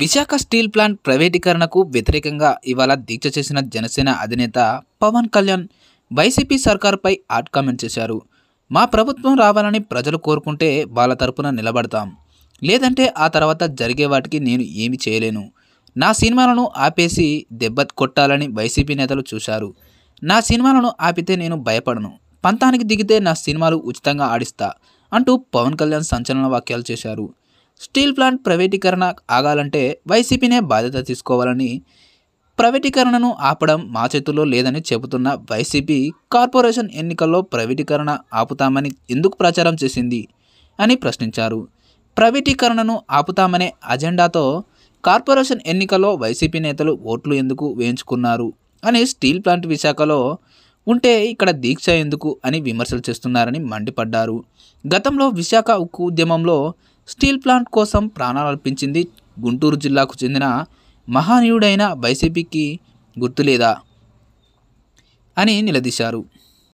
Visakha steel plant ప్రైవేటీకరణకు వ్యతిరేకంగా ఇవాళ దీక్ష చేసిన జనసేన అధినేత పవన్ కళ్యాణ్ వైసీపీ సర్కార్పై హాట్ కామెంట్ చేశారు మా ప్రభుత్వం రావాలని ప్రజలు కోరుకుంటే వాళ్ళ తరపున నిలబడతాం లేదంటే ఆ తర్వాత జరిగే వాటికి నేను ఏమి చేయలేను నా సినిమాలను ఆపేసి దెబ్బ కొట్టాలని వైసీపీ నేతలు చూశారు నా సినిమాలను ఆపితే నేను భయపడను పంతానికి దిగితే నా సినిమాలు ఉచితంగా ఆడిస్తా అంటూ పవన్ కళ్యాణ్ సంచలన వాక్యాలు చేశారు స్టీల్ ప్లాంట్ ప్రైవేటీకరణ ఆగాలంటే వైసీపీనే బాధ్యత తీసుకోవాలని ప్రైవేటీకరణను ఆపడం మా చేతుల్లో లేదని చెబుతున్న వైసీపీ కార్పొరేషన్ ఎన్నికల్లో ప్రైవేటీకరణ ఆపుతామని ఎందుకు ప్రచారం చేసింది అని ప్రశ్నించారు ప్రైవేటీకరణను ఆపుతామనే అజెండాతో కార్పొరేషన్ ఎన్నికల్లో వైసీపీ నేతలు ఓట్లు ఎందుకు వేయించుకున్నారు అని స్టీల్ ప్లాంట్ విశాఖలో ఉంటే ఇక్కడ దీక్ష ఎందుకు అని విమర్శలు చేస్తున్నారని మండిపడ్డారు గతంలో విశాఖ ఉక్కు ఉద్యమంలో స్టీల్ ప్లాంట్ కోసం ప్రాణాలు అర్పించింది గుంటూరు జిల్లాకు చెందిన మహానీయుడైన వైసీపీకి గుర్తులేదా అని నిలదీశారు